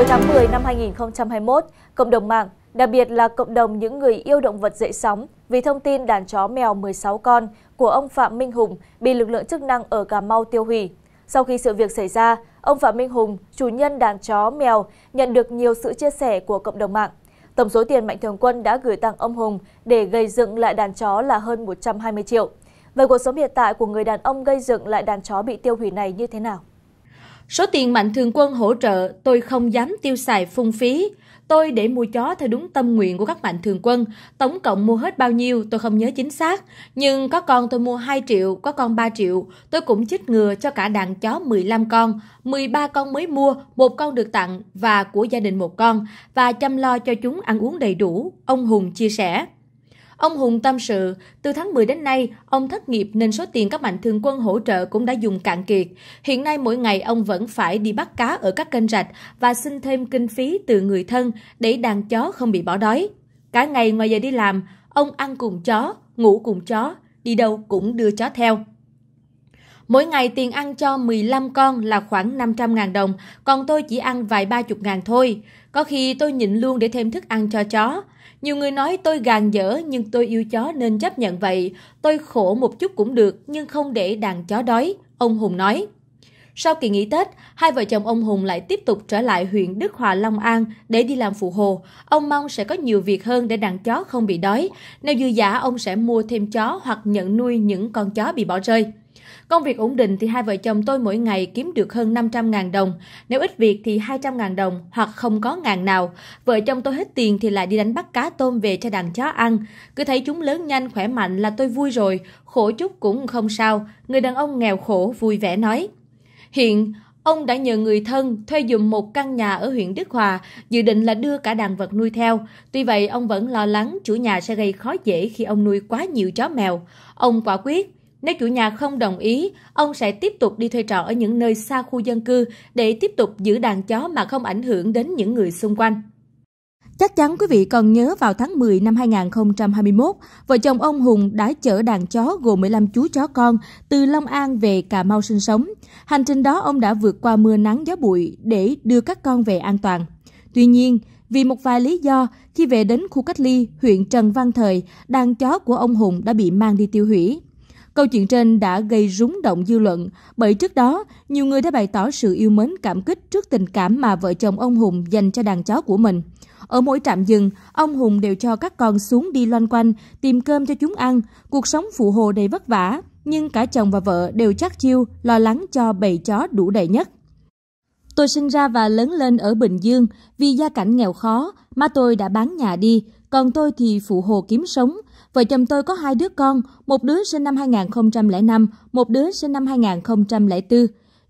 Cuối tháng 10 năm 2021, cộng đồng mạng, đặc biệt là cộng đồng những người yêu động vật dậy sóng vì thông tin đàn chó mèo 16 con của ông Phạm Minh Hùng bị lực lượng chức năng ở Cà Mau tiêu hủy. Sau khi sự việc xảy ra, ông Phạm Minh Hùng, chủ nhân đàn chó mèo, nhận được nhiều sự chia sẻ của cộng đồng mạng. Tổng số tiền Mạnh Thường Quân đã gửi tặng ông Hùng để gây dựng lại đàn chó là hơn 120 triệu. về cuộc sống hiện tại của người đàn ông gây dựng lại đàn chó bị tiêu hủy này như thế nào? Số tiền mạnh thường quân hỗ trợ tôi không dám tiêu xài phung phí. Tôi để mua chó theo đúng tâm nguyện của các mạnh thường quân. Tổng cộng mua hết bao nhiêu tôi không nhớ chính xác. Nhưng có con tôi mua 2 triệu, có con 3 triệu. Tôi cũng chích ngừa cho cả đàn chó 15 con. 13 con mới mua, một con được tặng và của gia đình một con. Và chăm lo cho chúng ăn uống đầy đủ. Ông Hùng chia sẻ. Ông Hùng tâm sự, từ tháng 10 đến nay, ông thất nghiệp nên số tiền các mạnh thường quân hỗ trợ cũng đã dùng cạn kiệt. Hiện nay mỗi ngày ông vẫn phải đi bắt cá ở các kênh rạch và xin thêm kinh phí từ người thân để đàn chó không bị bỏ đói. Cả ngày ngoài giờ đi làm, ông ăn cùng chó, ngủ cùng chó, đi đâu cũng đưa chó theo. Mỗi ngày tiền ăn cho 15 con là khoảng 500.000 đồng, còn tôi chỉ ăn vài ba chục ngàn thôi. Có khi tôi nhịn luôn để thêm thức ăn cho chó, nhiều người nói tôi gàn dở nhưng tôi yêu chó nên chấp nhận vậy. Tôi khổ một chút cũng được nhưng không để đàn chó đói, ông Hùng nói. Sau kỳ nghỉ Tết, hai vợ chồng ông Hùng lại tiếp tục trở lại huyện Đức Hòa Long An để đi làm phụ hồ. Ông mong sẽ có nhiều việc hơn để đàn chó không bị đói. Nếu dư giả, ông sẽ mua thêm chó hoặc nhận nuôi những con chó bị bỏ rơi. Công việc ổn định thì hai vợ chồng tôi mỗi ngày kiếm được hơn 500.000 đồng, nếu ít việc thì 200.000 đồng hoặc không có ngàn nào. Vợ chồng tôi hết tiền thì lại đi đánh bắt cá tôm về cho đàn chó ăn. Cứ thấy chúng lớn nhanh, khỏe mạnh là tôi vui rồi, khổ chút cũng không sao. Người đàn ông nghèo khổ vui vẻ nói. Hiện, ông đã nhờ người thân thuê dùng một căn nhà ở huyện Đức Hòa, dự định là đưa cả đàn vật nuôi theo. Tuy vậy, ông vẫn lo lắng chủ nhà sẽ gây khó dễ khi ông nuôi quá nhiều chó mèo. Ông quả quyết, nếu chủ nhà không đồng ý, ông sẽ tiếp tục đi thuê trọ ở những nơi xa khu dân cư để tiếp tục giữ đàn chó mà không ảnh hưởng đến những người xung quanh. Chắc chắn quý vị còn nhớ vào tháng 10 năm 2021, vợ chồng ông Hùng đã chở đàn chó gồm 15 chú chó con từ Long An về Cà Mau sinh sống. Hành trình đó ông đã vượt qua mưa nắng gió bụi để đưa các con về an toàn. Tuy nhiên, vì một vài lý do, khi về đến khu cách ly huyện Trần Văn Thời, đàn chó của ông Hùng đã bị mang đi tiêu hủy. Câu chuyện trên đã gây rúng động dư luận, bởi trước đó, nhiều người đã bày tỏ sự yêu mến cảm kích trước tình cảm mà vợ chồng ông Hùng dành cho đàn chó của mình. Ở mỗi trạm dừng, ông Hùng đều cho các con xuống đi loanh quanh, tìm cơm cho chúng ăn, cuộc sống phụ hồ đầy vất vả, nhưng cả chồng và vợ đều chắc chiêu, lo lắng cho bầy chó đủ đầy nhất. Tôi sinh ra và lớn lên ở Bình Dương, vì gia cảnh nghèo khó, mà tôi đã bán nhà đi, còn tôi thì phụ hồ kiếm sống, Vợ chồng tôi có hai đứa con, một đứa sinh năm 2005, một đứa sinh năm 2004.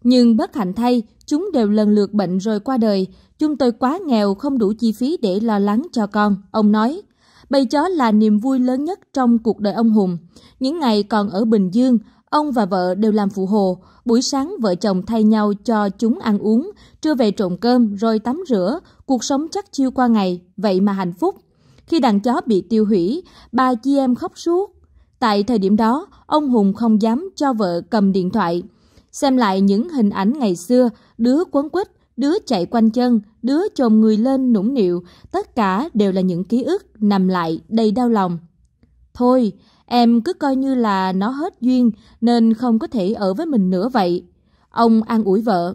Nhưng bất hạnh thay, chúng đều lần lượt bệnh rồi qua đời. Chúng tôi quá nghèo không đủ chi phí để lo lắng cho con, ông nói. Bầy chó là niềm vui lớn nhất trong cuộc đời ông Hùng. Những ngày còn ở Bình Dương, ông và vợ đều làm phụ hồ. Buổi sáng vợ chồng thay nhau cho chúng ăn uống, trưa về trộn cơm rồi tắm rửa, cuộc sống chắc chiêu qua ngày, vậy mà hạnh phúc. Khi đàn chó bị tiêu hủy, ba chị em khóc suốt. Tại thời điểm đó, ông Hùng không dám cho vợ cầm điện thoại. Xem lại những hình ảnh ngày xưa, đứa quấn quýt, đứa chạy quanh chân, đứa chồm người lên nũng nịu, tất cả đều là những ký ức nằm lại đầy đau lòng. Thôi, em cứ coi như là nó hết duyên nên không có thể ở với mình nữa vậy. Ông an ủi vợ.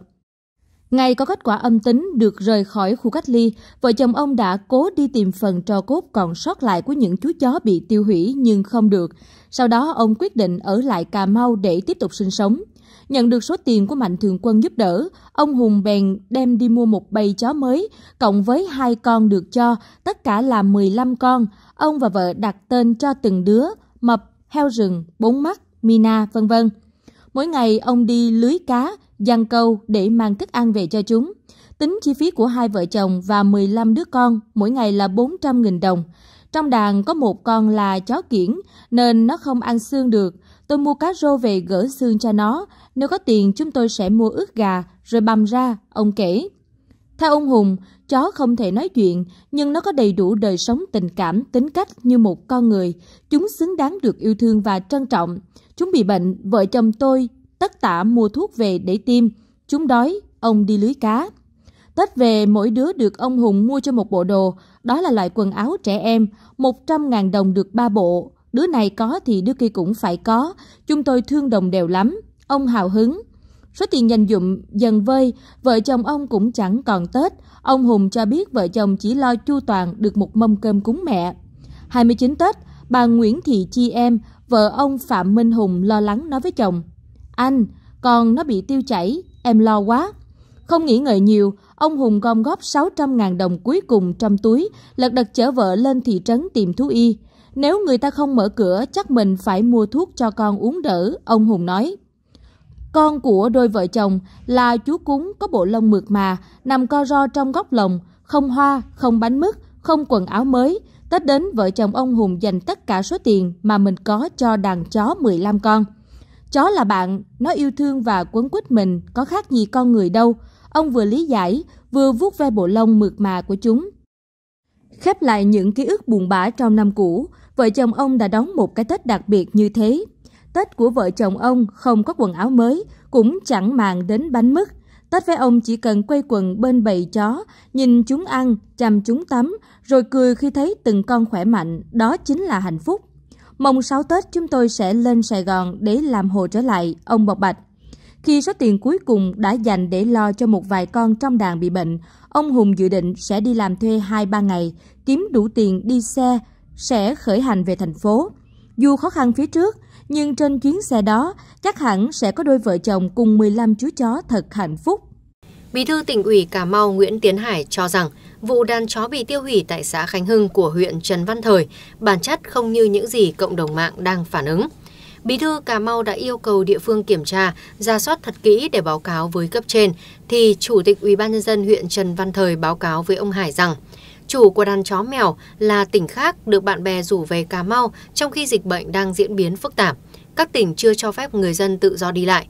Ngày có kết quả âm tính được rời khỏi khu cách ly, vợ chồng ông đã cố đi tìm phần trò cốt còn sót lại của những chú chó bị tiêu hủy nhưng không được. Sau đó ông quyết định ở lại Cà Mau để tiếp tục sinh sống. Nhận được số tiền của Mạnh Thường Quân giúp đỡ, ông Hùng bèn đem đi mua một bầy chó mới, cộng với hai con được cho, tất cả là 15 con. Ông và vợ đặt tên cho từng đứa, Mập, Heo rừng, Bốn mắt, Mina, vân vân. Mỗi ngày ông đi lưới cá, giăng câu để mang thức ăn về cho chúng. Tính chi phí của hai vợ chồng và 15 đứa con mỗi ngày là 400.000 đồng. Trong đàn có một con là chó kiển nên nó không ăn xương được. Tôi mua cá rô về gỡ xương cho nó. Nếu có tiền chúng tôi sẽ mua ướt gà rồi băm ra, ông kể. Theo ông Hùng, chó không thể nói chuyện, nhưng nó có đầy đủ đời sống tình cảm, tính cách như một con người. Chúng xứng đáng được yêu thương và trân trọng. Chúng bị bệnh, vợ chồng tôi tất tả mua thuốc về để tiêm. Chúng đói, ông đi lưới cá. Tết về, mỗi đứa được ông Hùng mua cho một bộ đồ, đó là loại quần áo trẻ em, 100.000 đồng được ba bộ. Đứa này có thì đứa kia cũng phải có, chúng tôi thương đồng đều lắm. Ông hào hứng, Số tiền dành dụm dần vơi, vợ chồng ông cũng chẳng còn Tết. Ông Hùng cho biết vợ chồng chỉ lo chu toàn được một mâm cơm cúng mẹ. 29 Tết, bà Nguyễn Thị Chi Em, vợ ông Phạm Minh Hùng lo lắng nói với chồng. Anh, con nó bị tiêu chảy, em lo quá. Không nghĩ ngợi nhiều, ông Hùng gom góp 600.000 đồng cuối cùng trong túi, lật đật chở vợ lên thị trấn tìm thú y. Nếu người ta không mở cửa, chắc mình phải mua thuốc cho con uống đỡ, ông Hùng nói. Con của đôi vợ chồng là chú cún có bộ lông mượt mà, nằm co ro trong góc lồng, không hoa, không bánh mứt, không quần áo mới. Tết đến vợ chồng ông Hùng dành tất cả số tiền mà mình có cho đàn chó 15 con. Chó là bạn, nó yêu thương và quấn quýt mình, có khác gì con người đâu. Ông vừa lý giải, vừa vuốt ve bộ lông mượt mà của chúng. Khép lại những ký ức buồn bã trong năm cũ, vợ chồng ông đã đón một cái Tết đặc biệt như thế Tết của vợ chồng ông không có quần áo mới, cũng chẳng màng đến bánh mứt. Tết với ông chỉ cần quay quần bên bầy chó, nhìn chúng ăn, chăm chúng tắm, rồi cười khi thấy từng con khỏe mạnh, đó chính là hạnh phúc. Mồng sáu Tết chúng tôi sẽ lên Sài Gòn để làm hồ trở lại, ông bộc bạch. Khi số tiền cuối cùng đã dành để lo cho một vài con trong đàn bị bệnh, ông Hùng dự định sẽ đi làm thuê 2-3 ngày, kiếm đủ tiền đi xe, sẽ khởi hành về thành phố. Dù khó khăn phía trước, nhưng trên chuyến xe đó chắc hẳn sẽ có đôi vợ chồng cùng 15 chú chó thật hạnh phúc. Bí thư tỉnh ủy Cà Mau Nguyễn Tiến Hải cho rằng vụ đàn chó bị tiêu hủy tại xã Khánh Hưng của huyện Trần Văn Thời bản chất không như những gì cộng đồng mạng đang phản ứng. Bí thư Cà Mau đã yêu cầu địa phương kiểm tra, ra soát thật kỹ để báo cáo với cấp trên, thì Chủ tịch UBND huyện Trần Văn Thời báo cáo với ông Hải rằng – chủ của đàn chó mèo là tỉnh khác được bạn bè rủ về Cà Mau trong khi dịch bệnh đang diễn biến phức tạp. Các tỉnh chưa cho phép người dân tự do đi lại.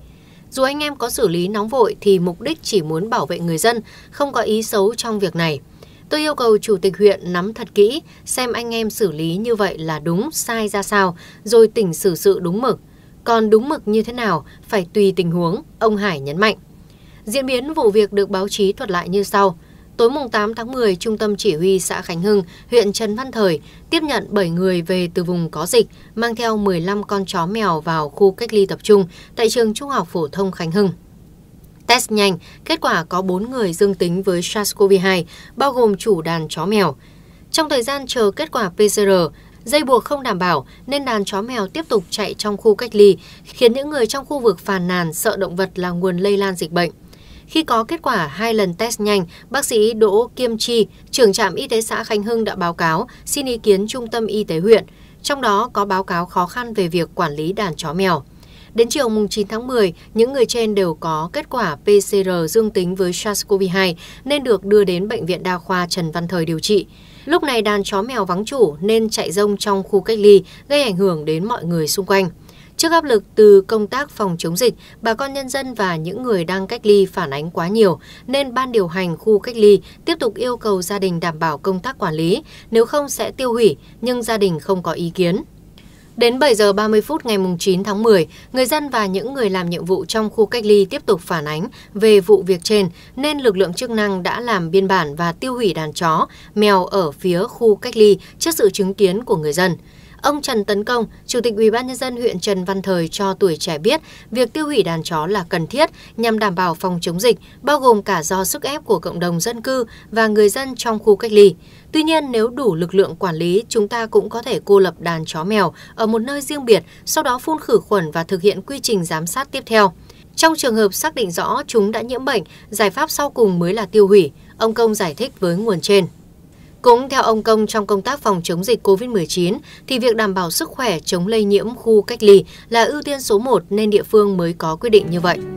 Dù anh em có xử lý nóng vội thì mục đích chỉ muốn bảo vệ người dân, không có ý xấu trong việc này. Tôi yêu cầu chủ tịch huyện nắm thật kỹ, xem anh em xử lý như vậy là đúng, sai ra sao, rồi tỉnh xử sự đúng mực. Còn đúng mực như thế nào phải tùy tình huống, ông Hải nhấn mạnh. Diễn biến vụ việc được báo chí thuật lại như sau. Tối mùng 8 tháng 10, Trung tâm Chỉ huy xã Khánh Hưng, huyện Trần Văn Thời tiếp nhận 7 người về từ vùng có dịch, mang theo 15 con chó mèo vào khu cách ly tập trung tại trường Trung học Phổ thông Khánh Hưng. Test nhanh, kết quả có 4 người dương tính với SARS-CoV-2, bao gồm chủ đàn chó mèo. Trong thời gian chờ kết quả PCR, dây buộc không đảm bảo nên đàn chó mèo tiếp tục chạy trong khu cách ly, khiến những người trong khu vực phàn nàn sợ động vật là nguồn lây lan dịch bệnh. Khi có kết quả hai lần test nhanh, bác sĩ Đỗ Kiêm Chi, trưởng trạm y tế xã Khánh Hưng đã báo cáo xin ý kiến Trung tâm Y tế huyện, trong đó có báo cáo khó khăn về việc quản lý đàn chó mèo. Đến chiều 9 tháng 10, những người trên đều có kết quả PCR dương tính với SARS-CoV-2 nên được đưa đến Bệnh viện Đa khoa Trần Văn Thời điều trị. Lúc này đàn chó mèo vắng chủ nên chạy rông trong khu cách ly gây ảnh hưởng đến mọi người xung quanh. Trước áp lực từ công tác phòng chống dịch, bà con nhân dân và những người đang cách ly phản ánh quá nhiều, nên ban điều hành khu cách ly tiếp tục yêu cầu gia đình đảm bảo công tác quản lý, nếu không sẽ tiêu hủy, nhưng gia đình không có ý kiến. Đến 7 giờ 30 phút ngày 9 tháng 10, người dân và những người làm nhiệm vụ trong khu cách ly tiếp tục phản ánh về vụ việc trên nên lực lượng chức năng đã làm biên bản và tiêu hủy đàn chó, mèo ở phía khu cách ly trước sự chứng kiến của người dân. Ông Trần Tấn Công, Chủ tịch UBND huyện Trần Văn Thời cho tuổi trẻ biết việc tiêu hủy đàn chó là cần thiết nhằm đảm bảo phòng chống dịch, bao gồm cả do sức ép của cộng đồng dân cư và người dân trong khu cách ly. Tuy nhiên, nếu đủ lực lượng quản lý, chúng ta cũng có thể cô lập đàn chó mèo ở một nơi riêng biệt, sau đó phun khử khuẩn và thực hiện quy trình giám sát tiếp theo. Trong trường hợp xác định rõ chúng đã nhiễm bệnh, giải pháp sau cùng mới là tiêu hủy, ông Công giải thích với nguồn trên cũng theo ông Công trong công tác phòng chống dịch COVID-19 thì việc đảm bảo sức khỏe chống lây nhiễm khu cách ly là ưu tiên số 1 nên địa phương mới có quyết định như vậy.